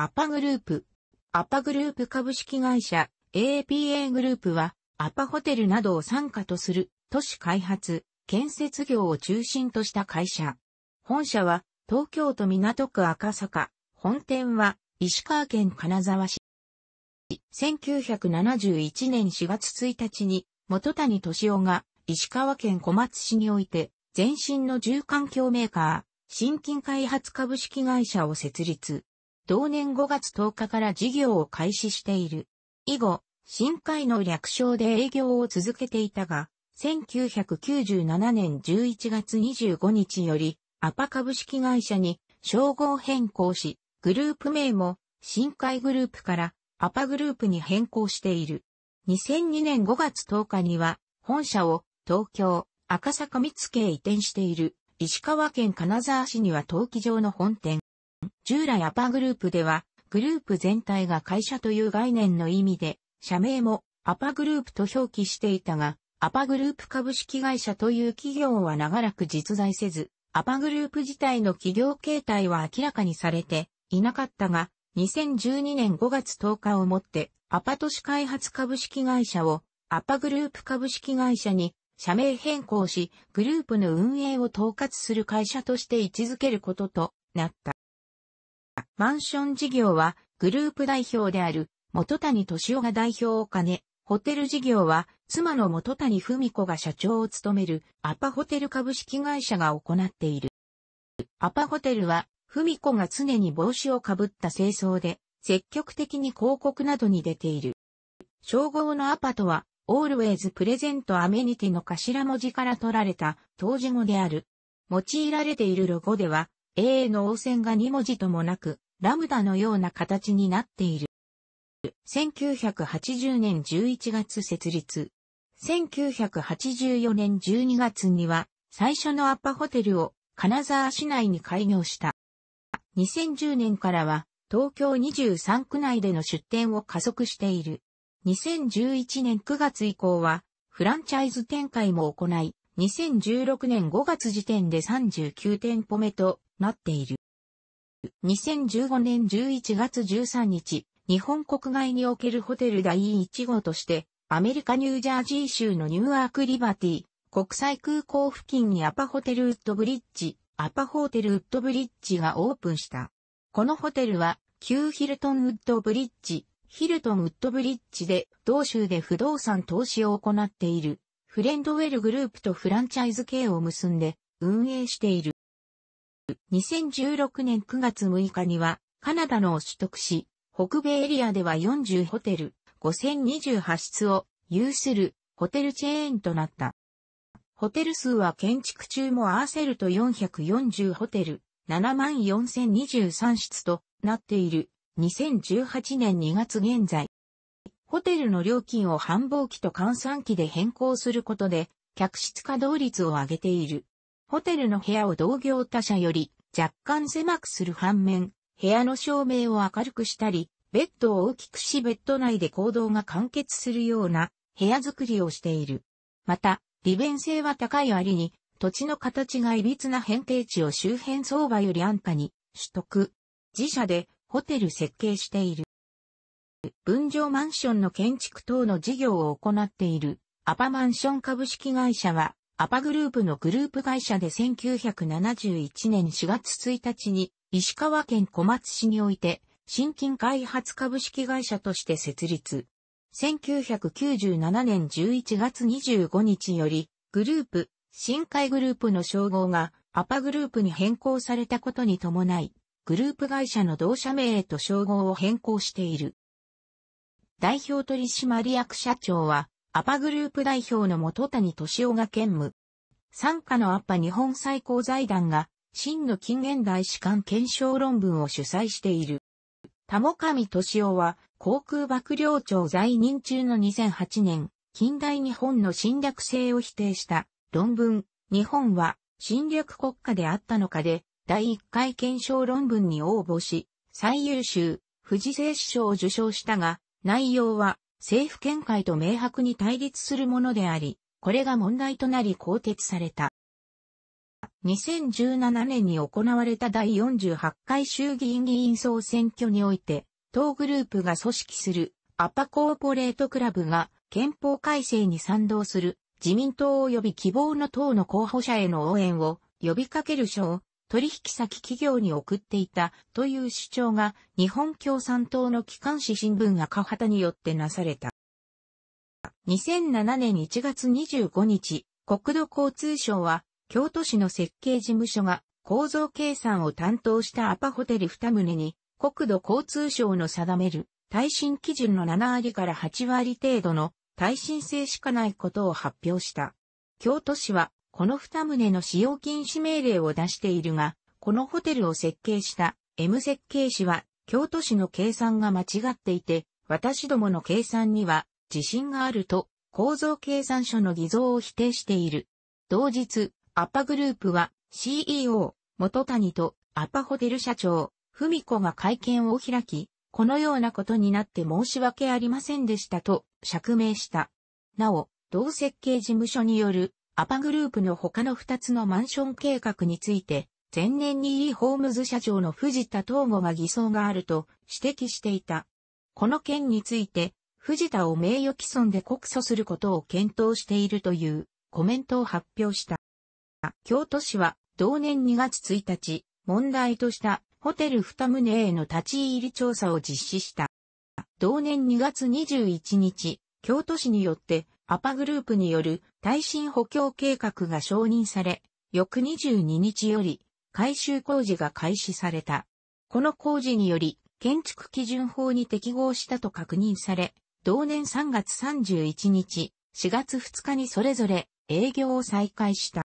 アパグループ。アパグループ株式会社 APA グループはアパホテルなどを傘下とする都市開発、建設業を中心とした会社。本社は東京都港区赤坂、本店は石川県金沢市。1971年4月1日に元谷敏夫が石川県小松市において全身の住環境メーカー、新金開発株式会社を設立。同年5月10日から事業を開始している。以後、深海の略称で営業を続けていたが、1997年11月25日より、アパ株式会社に称号変更し、グループ名も深海グループからアパグループに変更している。2002年5月10日には、本社を東京、赤坂見附へ移転している。石川県金沢市には陶器場の本店、従来アパグループでは、グループ全体が会社という概念の意味で、社名もアパグループと表記していたが、アパグループ株式会社という企業は長らく実在せず、アパグループ自体の企業形態は明らかにされていなかったが、2012年5月10日をもって、アパ都市開発株式会社をアパグループ株式会社に社名変更し、グループの運営を統括する会社として位置づけることとなった。マンション事業はグループ代表である元谷敏夫が代表を兼ね、ホテル事業は妻の元谷文子が社長を務めるアパホテル株式会社が行っている。アパホテルは文子が常に帽子をかぶった清掃で積極的に広告などに出ている。称号のアパとは always present amenity の頭文字から取られた当時語である。用いられているロゴでは A の応戦が2文字ともなく、ラムダのような形になっている。1980年11月設立。1984年12月には最初のアッパホテルを金沢市内に開業した。2010年からは東京23区内での出店を加速している。2011年9月以降はフランチャイズ展開も行い、2016年5月時点で39店舗目となっている。2015年11月13日、日本国外におけるホテル第1号として、アメリカニュージャージー州のニューアークリバティ、国際空港付近にアパホテルウッドブリッジ、アパホテルウッドブリッジがオープンした。このホテルは、旧ヒルトンウッドブリッジ、ヒルトンウッドブリッジで、同州で不動産投資を行っている、フレンドウェルグループとフランチャイズ系を結んで、運営している。2016年9月6日にはカナダのを取得し、北米エリアでは40ホテル、5028室を有するホテルチェーンとなった。ホテル数は建築中も合わせると440ホテル、74,023室となっている2018年2月現在。ホテルの料金を繁忙期と換算期で変更することで、客室稼働率を上げている。ホテルの部屋を同業他社より若干狭くする反面、部屋の照明を明るくしたり、ベッドを大きくしベッド内で行動が完結するような部屋作りをしている。また、利便性は高い割に、土地の形が歪な変形地を周辺相場より安価に取得。自社でホテル設計している。分譲マンションの建築等の事業を行っているアパマンション株式会社はアパグループのグループ会社で1971年4月1日に、石川県小松市において、新金開発株式会社として設立。1997年11月25日より、グループ、新海グループの称号がアパグループに変更されたことに伴い、グループ会社の同社名へと称号を変更している。代表取締役社長は、アパグループ代表の元谷敏夫が兼務。参加のアッパ日本最高財団が、真の近現代史観検証論文を主催している。田母上敏夫は、航空幕僚長在任中の2008年、近代日本の侵略性を否定した論文、日本は侵略国家であったのかで、第1回検証論文に応募し、最優秀、富士正史賞を受賞したが、内容は政府見解と明白に対立するものであり、これが問題となり更迭された。2017年に行われた第48回衆議院議員総選挙において、当グループが組織するアパコーポレートクラブが憲法改正に賛同する自民党及び希望の党の候補者への応援を呼びかける書を取引先企業に送っていたという主張が日本共産党の機関紙新聞赤旗によってなされた。2007年1月25日、国土交通省は京都市の設計事務所が構造計算を担当したアパホテル2棟に国土交通省の定める耐震基準の7割から8割程度の耐震性しかないことを発表した。京都市はこの二棟の使用禁止命令を出しているが、このホテルを設計した M 設計士は、京都市の計算が間違っていて、私どもの計算には自信があると、構造計算書の偽造を否定している。同日、アパグループは CEO、元谷とアパホテル社長、文子が会見を開き、このようなことになって申し訳ありませんでしたと釈明した。なお、同設計事務所によるアパグループの他の2つのマンション計画について、前年にイホームズ社長の藤田東吾が偽装があると指摘していた。この件について、藤田を名誉毀損で告訴することを検討しているというコメントを発表した。京都市は同年2月1日、問題としたホテル二棟への立ち入り調査を実施した。同年2月21日、京都市によってアパグループによる耐震補強計画が承認され、翌22日より改修工事が開始された。この工事により建築基準法に適合したと確認され、同年3月31日、4月2日にそれぞれ営業を再開した。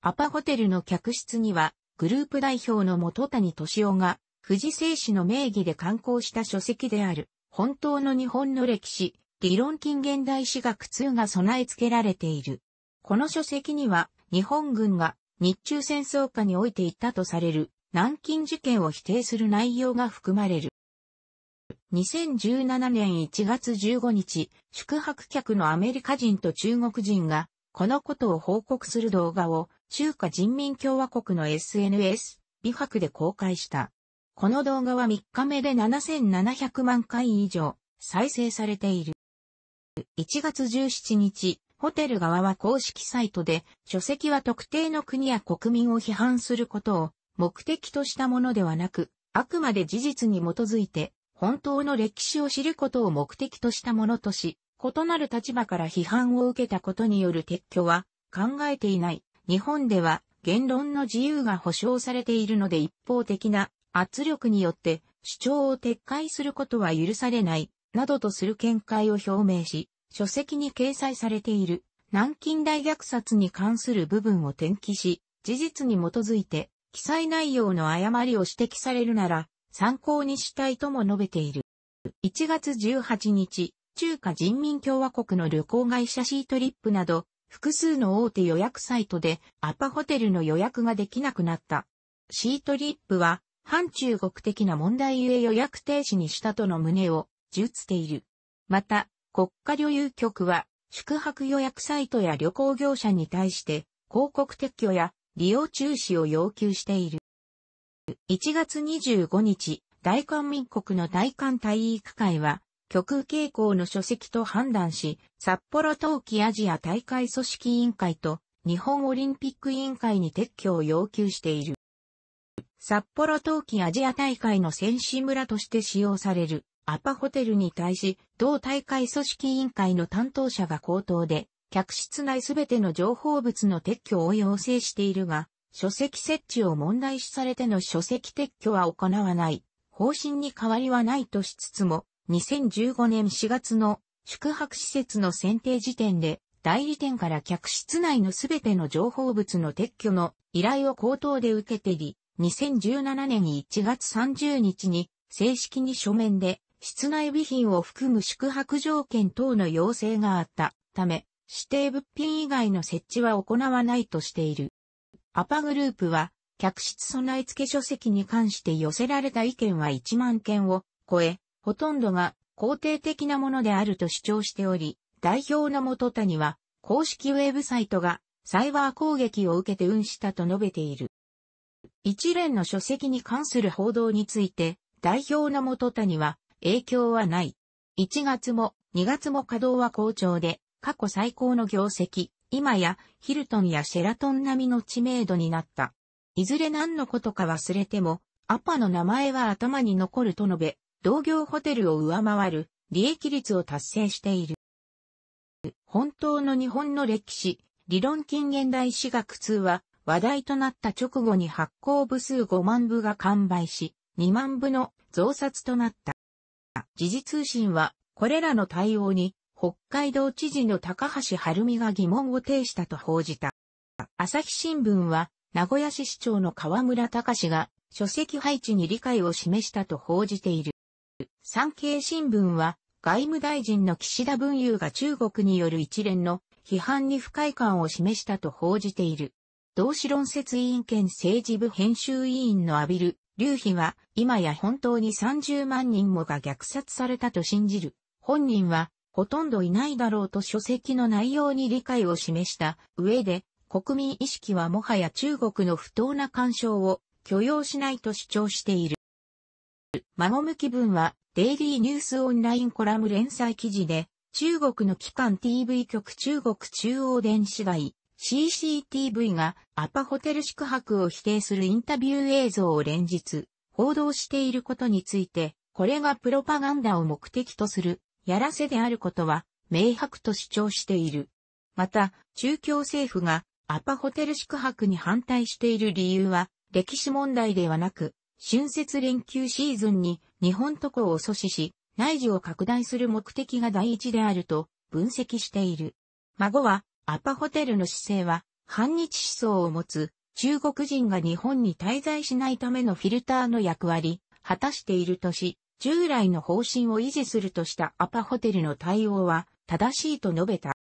アパホテルの客室には、グループ代表の元谷敏夫が、富士製紙の名義で刊行した書籍である、本当の日本の歴史、理論近現代史学2が備え付けられている。この書籍には、日本軍が日中戦争下においていたとされる南京事件を否定する内容が含まれる。2017年1月15日、宿泊客のアメリカ人と中国人が、このことを報告する動画を、中華人民共和国の SNS、美白で公開した。この動画は3日目で7700万回以上、再生されている。1月17日、ホテル側は公式サイトで、書籍は特定の国や国民を批判することを目的としたものではなく、あくまで事実に基づいて、本当の歴史を知ることを目的としたものとし、異なる立場から批判を受けたことによる撤去は考えていない。日本では言論の自由が保障されているので一方的な圧力によって主張を撤回することは許されないなどとする見解を表明し、書籍に掲載されている南京大虐殺に関する部分を転記し、事実に基づいて記載内容の誤りを指摘されるなら参考にしたいとも述べている。1月18日、中華人民共和国の旅行会社シートリップなど、複数の大手予約サイトでアパホテルの予約ができなくなった。シートリップは、反中国的な問題ゆえ予約停止にしたとの旨を述している。また、国家旅遊局は、宿泊予約サイトや旅行業者に対して、広告撤去や利用中止を要求している。1月25日、大韓民国の大韓体育会は、極右傾向の書籍と判断し、札幌冬季アジア大会組織委員会と日本オリンピック委員会に撤去を要求している。札幌冬季アジア大会の選手村として使用されるアパホテルに対し、同大会組織委員会の担当者が口頭で、客室内すべての情報物の撤去を要請しているが、書籍設置を問題視されての書籍撤去は行わない、方針に変わりはないとしつつも、2015年4月の宿泊施設の選定時点で、代理店から客室内のすべての情報物の撤去の依頼を口頭で受けてり、2017年1月30日に正式に書面で室内備品を含む宿泊条件等の要請があったため、指定物品以外の設置は行わないとしている。アパグループは、客室備え付け書籍に関して寄せられた意見は1万件を超え、ほとんどが肯定的なものであると主張しており、代表の元谷は、公式ウェブサイトがサイバー攻撃を受けて運したと述べている。一連の書籍に関する報道について、代表の元谷は、影響はない。1月も2月も稼働は好調で、過去最高の業績、今やヒルトンやシェラトン並みの知名度になった。いずれ何のことか忘れても、アパの名前は頭に残ると述べ、同業ホテルを上回る利益率を達成している。本当の日本の歴史、理論近現代史学通は話題となった直後に発行部数5万部が完売し、2万部の増刷となった。時事通信は、これらの対応に、北海道知事の高橋晴美が疑問を呈したと報じた。朝日新聞は、名古屋市市長の河村隆が、書籍配置に理解を示したと報じている。産経新聞は、外務大臣の岸田文雄が中国による一連の批判に不快感を示したと報じている。同志論説委員兼政治部編集委員のアビル・劉備は、今や本当に30万人もが虐殺されたと信じる。本人は、ほとんどいないだろうと書籍の内容に理解を示した上で、国民意識はもはや中国の不当な干渉を許容しないと主張している。孫向き文は、デイリーニュースオンラインコラム連載記事で、中国の機関 TV 局中国中央電子街 CCTV がアパホテル宿泊を否定するインタビュー映像を連日報道していることについて、これがプロパガンダを目的とするやらせであることは明白と主張している。また、中共政府がアパホテル宿泊に反対している理由は歴史問題ではなく、春節連休シーズンに日本渡航を阻止し、内需を拡大する目的が第一であると分析している。孫はアパホテルの姿勢は、反日思想を持つ、中国人が日本に滞在しないためのフィルターの役割、果たしているとし、従来の方針を維持するとしたアパホテルの対応は正しいと述べた。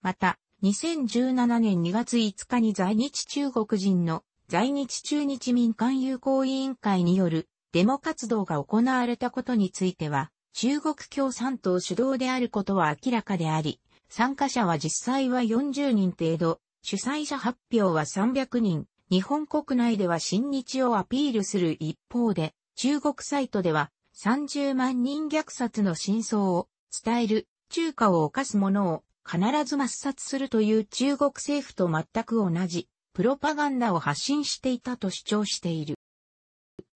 また、2017年2月5日に在日中国人の在日中日民間友好委員会によるデモ活動が行われたことについては、中国共産党主導であることは明らかであり、参加者は実際は40人程度、主催者発表は300人、日本国内では新日をアピールする一方で、中国サイトでは30万人虐殺の真相を伝える、中華を犯す者を必ず抹殺するという中国政府と全く同じプロパガンダを発信していたと主張している。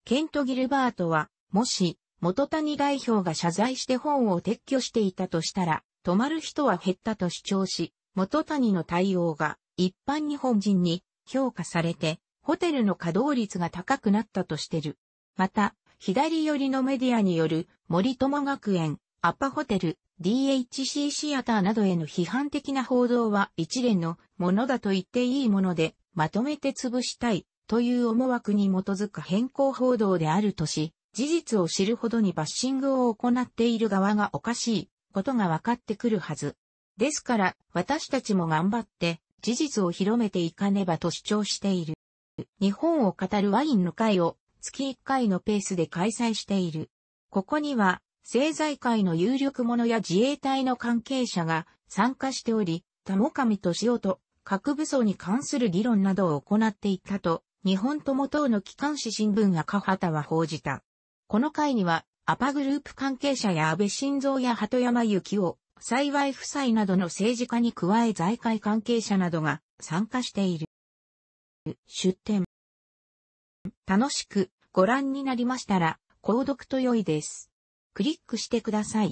ケント・ギルバートは、もし元谷代表が謝罪して本を撤去していたとしたら、泊まる人は減ったと主張し、元谷の対応が一般日本人に評価されて、ホテルの稼働率が高くなったとしてる。また、左寄りのメディアによる森友学園、アッパホテル、DHC シアターなどへの批判的な報道は一連のものだと言っていいもので、まとめて潰したいという思惑に基づく変更報道であるとし、事実を知るほどにバッシングを行っている側がおかしいことが分かってくるはず。ですから、私たちも頑張って、事実を広めていかねばと主張している。日本を語るワインの会を月1回のペースで開催している。ここには、政財界の有力者や自衛隊の関係者が参加しており、田も上敏夫と核武装に関する議論などを行っていたと、日本友党の機関紙新聞赤旗は報じた。この会には、アパグループ関係者や安倍晋三や鳩山幸夫、幸い夫妻などの政治家に加え財界関係者などが参加している。出展。楽しくご覧になりましたら、購読と良いです。クリックしてください。